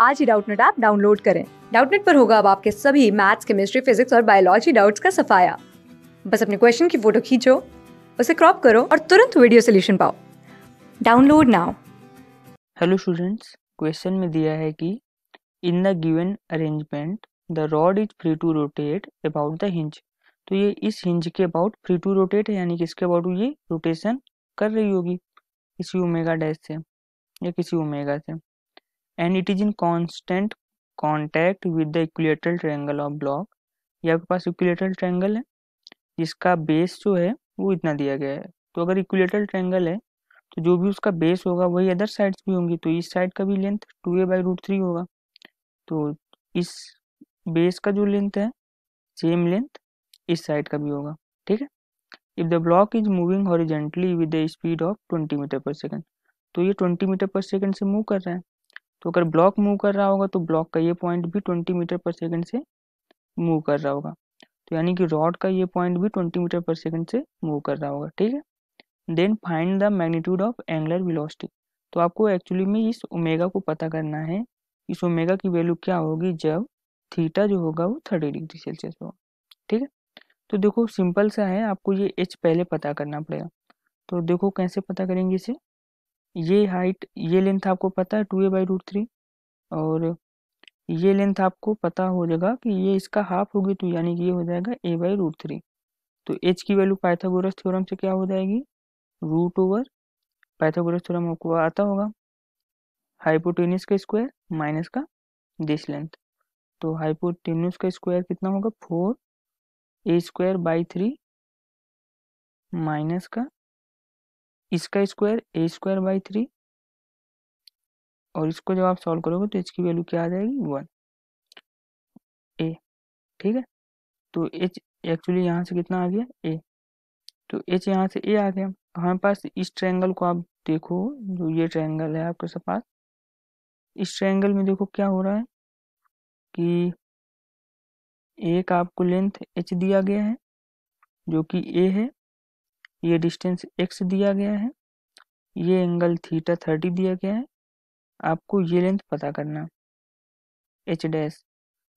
आज ही Doubtnut app download करें डाउटनेट पर होगा अब आपके सभी मैथ्स केमिस्ट्री फिजिक्स और बायोलॉजी डाउट्स का सफाया बस अपने क्वेश्चन की फोटो खींचो उसे क्रॉप करो और तुरंत वीडियो सोल्यूशन पाओ download now hello students question में दिया है कि in the given arrangement the rod is free to rotate about the hinge तो ये इस हिंज के अबाउट फ्री टू रोटेट है यानी कि इसके अबाउट ये रोटेशन कर रही होगी किसी ओमेगा डैश से या किसी ओमेगा से and it is in constant contact with the equilateral triangle of block ये आपके पास इक्विलेटरल ट्रायंगल है जिसका बेस जो है वो इतना दिया गया है तो अगर इक्विलेटरल ट्रायंगल है तो जो भी उसका बेस होगा वही अदर साइड्स भी होंगी तो इस साइड का भी length two a by root three होगा तो इस बेस का जो लेंथ है सेम लेंथ इस साइड का भी होगा ठीक है if the block is moving horizontally with the speed of twenty metre per second तो ये ट्वेंटी मीटर पर सेकेंड से मूव कर रहा है तो अगर ब्लॉक मूव कर रहा होगा तो ब्लॉक का ये पॉइंट भी ट्वेंटी मीटर पर सेकेंड से मूव कर रहा होगा तो यानी कि रॉड का ये पॉइंट भी ट्वेंटी मीटर पर सेकेंड से मूव कर रहा होगा ठीक है then find the magnitude of angular velocity तो आपको एक्चुअली में इस ओमेगा को पता करना है इस ओमेगा की वैल्यू क्या होगी जब थीटा जो होगा वो थर्टी डिग्री सेल्सियस होगा ठीक है तो देखो सिंपल सा है आपको ये एच पहले पता करना पड़ेगा तो देखो कैसे पता करेंगे इसे ये हाइट ये लेंथ आपको पता है two a by root three और ये लेंथ आपको पता हो जाएगा कि ये इसका हाफ होगी तो यानी कि ये हो जाएगा ए बाई रूट थ्री तो एच की वैल्यू पाइथागोरस थ्योरम से क्या हो जाएगी रूट ओवर पाइथागोरस थ्योरम आपको आता होगा हाइपोटेनिस का स्क्वायर माइनस का दिस लेंथ तो हाइपोटेनियस का स्क्वायर कितना होगा four a square by three minus का इसका square a square by three और इसको जब आप सॉल्व करोगे तो इसकी वैल्यू क्या आ जाएगी वन ए ठीक है तो एच एक्चुअली यहाँ से कितना आ गया ए तो एच यहाँ से ए आ गया हमारे पास इस ट्रायंगल को आप देखो जो ये ट्रायंगल है आपके पास इस ट्रायंगल में देखो क्या हो रहा है कि एक आपको लेंथ एच दिया गया है जो कि ए है ये डिस्टेंस एक्स दिया गया है ये एंगल थीटा थर्टी दिया गया है आपको ये लेंथ पता करना एच डैश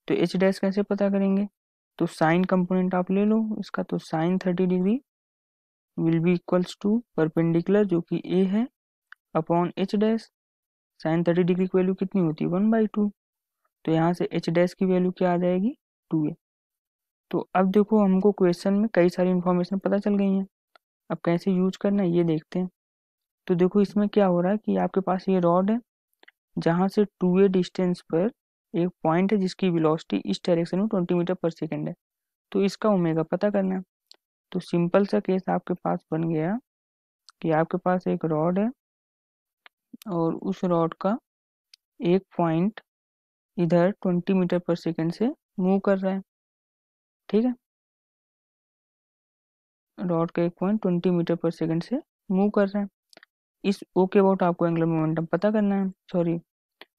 तो एच डैस कैसे पता करेंगे तो साइन कंपोनेंट आप ले लो इसका तो sine thirty degree will be equals to perpendicular जो कि ए है upon H dash sine thirty degree की वैल्यू कितनी होती है वन बाई टू तो यहाँ से एच डैश की वैल्यू क्या आ जाएगी टू ए तो अब देखो हमको क्वेश्चन में कई सारी इन्फॉर्मेशन पता चल गई हैं अब कैसे यूज करना है ये देखते हैं तो देखो इसमें क्या हो रहा है कि आपके पास ये रॉड है जहाँ से टू ए डिस्टेंस पर एक पॉइंट है जिसकी विलोसिटी इस डायरेक्शन में ट्वेंटी मीटर पर सेकेंड है तो इसका ओमेगा पता करना है तो सिंपल सा केस आपके पास बन गया कि आपके पास एक रॉड है और उस रॉड का एक पॉइंट इधर ट्वेंटी मीटर पर सेकेंड से मूव कर रहा है ठीक है रॉड का एक point twenty metre per second से मूव कर रहा है इस ओ के अबाउट आपको एंगुलर मोमेंटम पता करना है सॉरी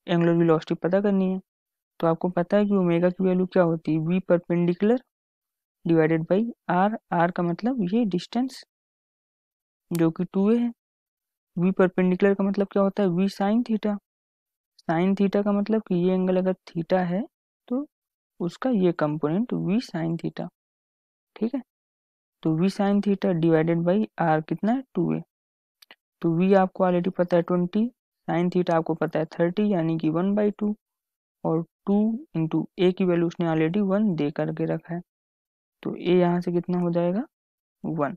एंगुलर वेलोसिटी पता करनी है तो आपको पता है कि ओमेगा की वैल्यू क्या होती है V perpendicular divided by R R का मतलब ये डिस्टेंस जो कि टू ए है वी परपेंडिकुलर का मतलब क्या होता है V sine theta sine theta का मतलब कि ये एंगल अगर थीटा है तो उसका ये कंपोनेंट वी साइन थीटा ठीक है तो V sine theta divided by R कितना है टू ए तो वी आपको ऑलरेडी पता है ट्वेंटी साइन थीटा आपको पता है थर्टी यानी कि वन बाई टू और टू इंटू ए की वैल्यू उसने ऑलरेडी वन दे करके रखा है तो ए यहाँ से कितना हो जाएगा वन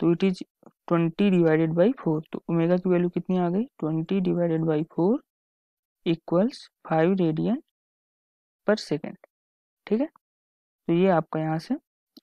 तो it is twenty divided by four तो ओमेगा की वैल्यू कितनी आ गई twenty divided by four equals five radian per second ठीक है तो ये आपका यहाँ से